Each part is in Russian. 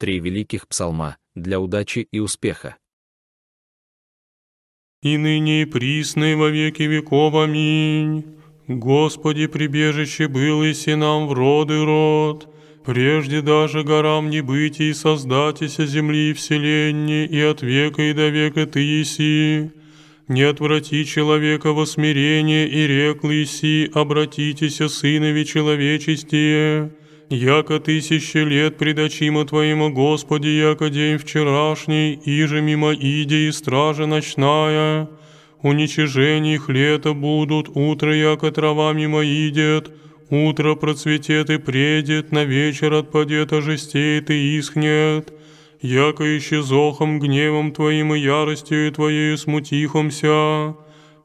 три великих псалма для удачи и успеха. «И ныне и присный во веки веков. Аминь. Господи, прибежище был и нам в роды род, прежде даже горам не быть и создатися земли и вселенни, и от века и до века Ты еси». Не отврати человека во смирение, и реклы си, обратитеся, сынове человечестие, яко тысячи лет пред Твоему, Господи, яко день вчерашний, иже мимо иди и стража ночная, уничижений их лето будут, утро яко трава мимо идет, утро процветет и предет, на вечер отпадет, ожестеет и исхнет, яко исчезохом гневом Твоим и яростью Твоею смутихомся»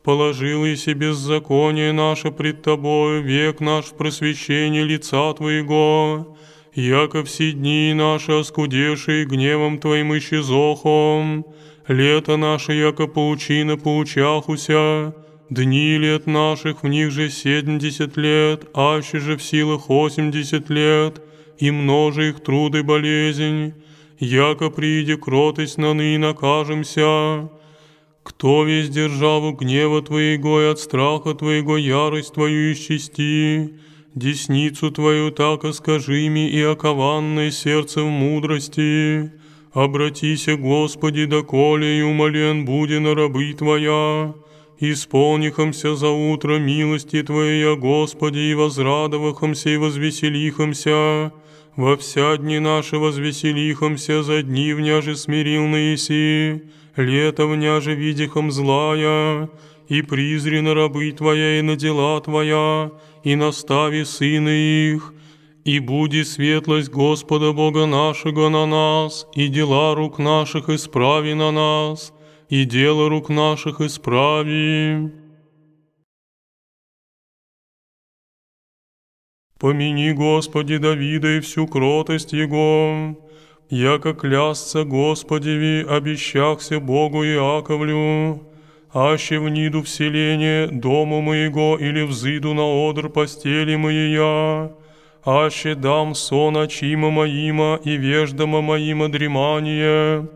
положил и беззаконие наше пред Тобою, век наш в просвещении лица Твоего, яко все дни наши оскудевшие гневом Твоим исчезохом, лето наше яко паучина паучахуся, дни лет наших в них же семьдесят лет, аще же в силах восемьдесят лет, и множи их труды болезнь, яко прииде кротость наны ны накажемся, кто весь державу гнева Твоего и от страха Твоего ярость Твою исчисти? Десницу Твою так оскажи мне и окованное сердце в мудрости. Обратися, Господи, доколе и умолен буди на рабы Твоя. Исполнихомся за утро милости Твоя, Господи, и возрадовахомся и возвеселихомся. Во вся дни наши возвеселихомся, за дни вняже смирил наиси. Лето летом няже видихом злая, и призрена рабы Твоя и на дела Твоя, и настави сына их, и буди светлость Господа Бога нашего на нас, и дела рук наших исправи на нас, и дело рук наших исправи. Помяни, Господи, Давида и всю кротость Его, яко клясться Господеви обещахся Богу Иаковлю, аще в ниду вселение дому моего или взыду на одр постели моя, аще дам сон очима моима и веждама моима дремание,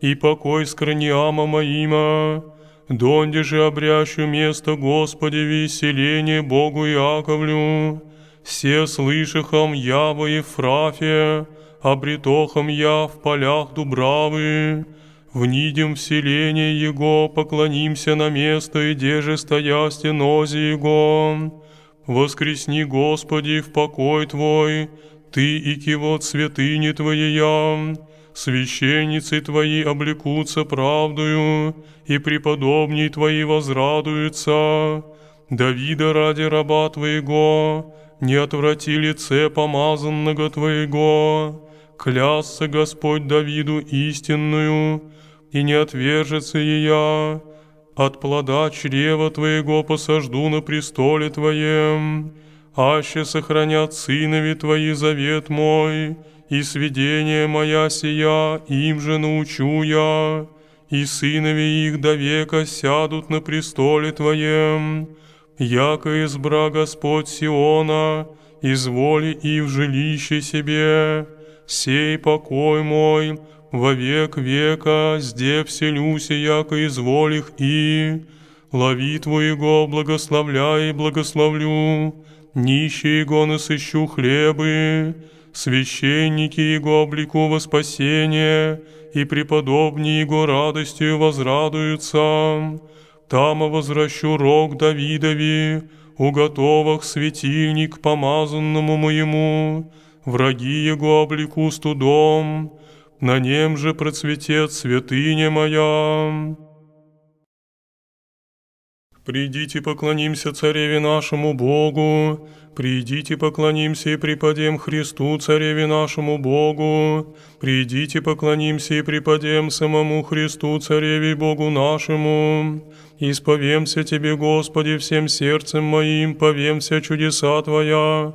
и покой скрониама моима, донде же обрящу место Господи селение Богу Иаковлю, все слышахом Ява и Фрафия, обретохом я в полях Дубравы. Внидем в селение Его, поклонимся на место, и деже стоя стенозе Его. Воскресни, Господи, в покой Твой, Ты и кивот святыни Твоя, священницы Твои облекутся правдою, и преподобней Твои возрадуются. Давида ради раба Твоего, не отврати лице помазанного Твоего, Клялся Господь Давиду истинную, и не отвержется я От плода чрева твоего посажду на престоле твоем, аще сохранят сынови твои завет мой, и сведение моя сия, им же научу я, и сынови их до века сядут на престоле твоем, яко избра Господь Сиона, из воли и в жилище себе» сей покой мой, во век века, сде вселюся, яко изволих и... Лови Твоего, благословляй и благословлю, нищие Его насыщу хлебы, священники Его облику во спасение, и преподобни Его радостью возрадуются. Там возвращу рог Давидови, у готовых светильник помазанному моему, враги его облику студом, на нем же процветет святыня моя. Придите, поклонимся Цареве нашему Богу, придите, поклонимся и преподем Христу Цареве нашему Богу, придите, поклонимся и преподем самому Христу Цареве Богу нашему. Исповемся Тебе, Господи, всем сердцем моим, повемся чудеса Твоя,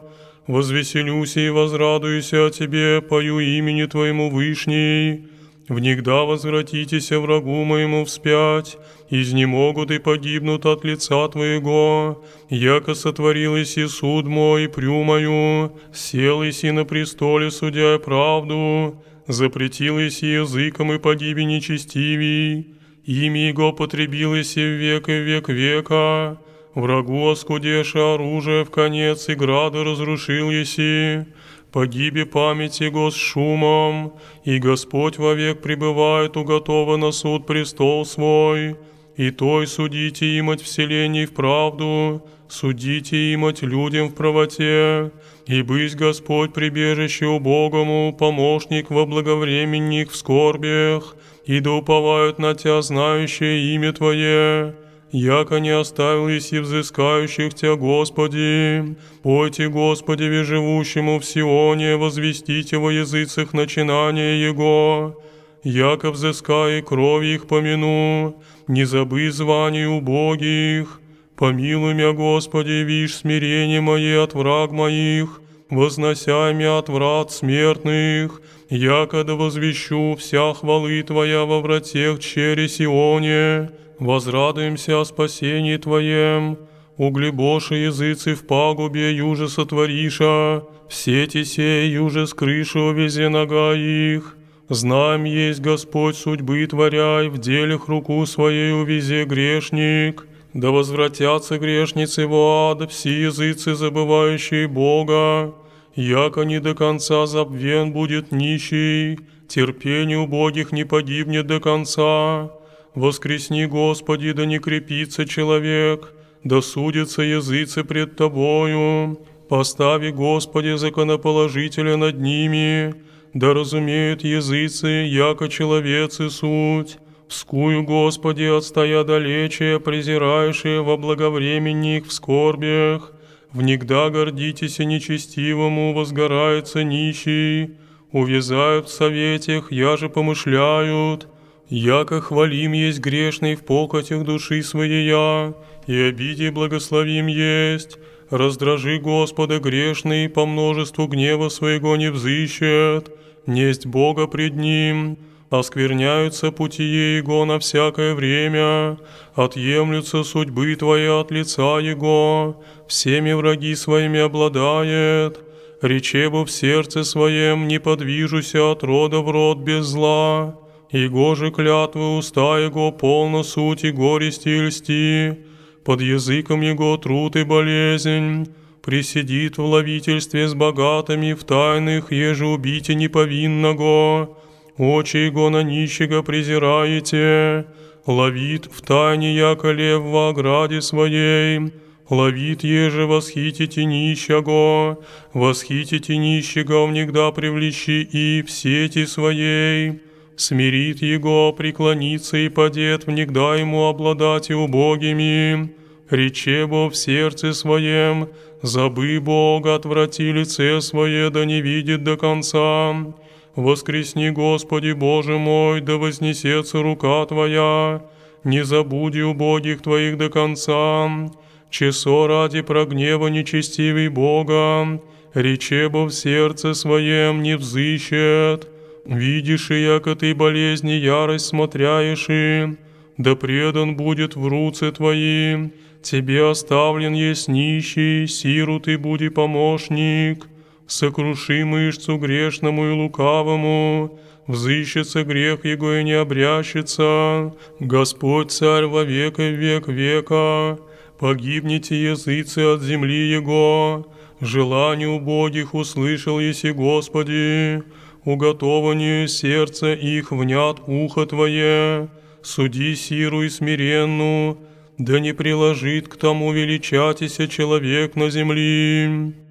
возвеселюсь и возрадуюсь о Тебе, пою имени Твоему Вышней. Внегда возвратитесь врагу моему вспять, изнемогут и погибнут от лица Твоего. Яко сотворилось и суд мой, прю мою, сел и на престоле, судя правду, запретилось и языком и погиби нечестивей, имя Его потребилось и в век и век века, Врагу оскудеше оружие в конец, и грады разрушил еси. Погиби памяти гос шумом, и Господь вовек пребывает уготова на суд престол свой. И той судите имать вселений в правду, судите имать людям в правоте, и быть Господь прибежище Богому помощник во благовременних в скорбях, и да уповают на Тебя знающие имя Твое яко не оставил еси взыскающих Тебя, Господи. Пойте, Господи, ве живущему в Сионе, возвестите во языцах начинание Его, яко взыскай кровь их помяну, не забы званий убогих. Помилуй меня, Господи, вишь смирение мое от враг моих, вознося меня от врат смертных, якода возвещу вся хвалы Твоя во вратех через Сионе, возрадуемся о спасении Твоем, углебоши языцы в пагубе юже сотвориша, все те сей юже с крыши увезе нога их. Знам есть Господь судьбы творяй, в делях руку своей увези грешник. Да возвратятся грешницы в ад, все языцы, забывающие Бога. Яко не до конца забвен будет нищий, терпение убогих не погибнет до конца. Воскресни, Господи, да не крепится человек, да судятся языцы пред Тобою. Постави, Господи, законоположителя над ними, да разумеют языцы, яко человец и суть. Вскую, Господи, отстоя далече, презирающие во благовременник в скорбях. Внегда гордитесь и нечестивому, возгорается нищий. Увязают в советях, я же помышляют, Яко хвалим есть грешный в похотях души своей, и обиде благословим есть. Раздражи Господа грешный, по множеству гнева своего не взыщет, несть Бога пред ним. Оскверняются пути Его на всякое время, отъемлются судьбы Твои от лица Его, всеми враги своими обладает. Речебу в сердце своем не подвижуся от рода в род без зла, его же клятвы уста Его полно сути горести и льсти, под языком Его труд и болезнь, присидит в ловительстве с богатыми в тайных, еже убите неповинного, очи Его на нищего презираете, ловит в тайне яко лев в ограде своей, ловит еже восхитите нищего, восхитите нищего, внегда привлечи и в сети своей» смирит его, преклонится и подет внегда ему обладать и убогими. Речебо в сердце своем, забы Бога, отврати лице свое, да не видит до конца. Воскресни, Господи Боже мой, да вознесется рука Твоя, не забуди убогих Твоих до конца. Часо ради прогнева нечестивый Бога, речебо в сердце своем не взыщет, видишь, и яко ты болезни ярость смотряешь, и да предан будет в руце твои, тебе оставлен есть нищий, сиру ты буди помощник, сокруши мышцу грешному и лукавому, взыщется грех его и не обрящется, Господь царь во век и век века, погибнете языцы от земли его, желание убогих услышал еси Господи, уготованию сердца их внят ухо Твое, суди сиру и смиренну, да не приложит к тому величатися человек на земли».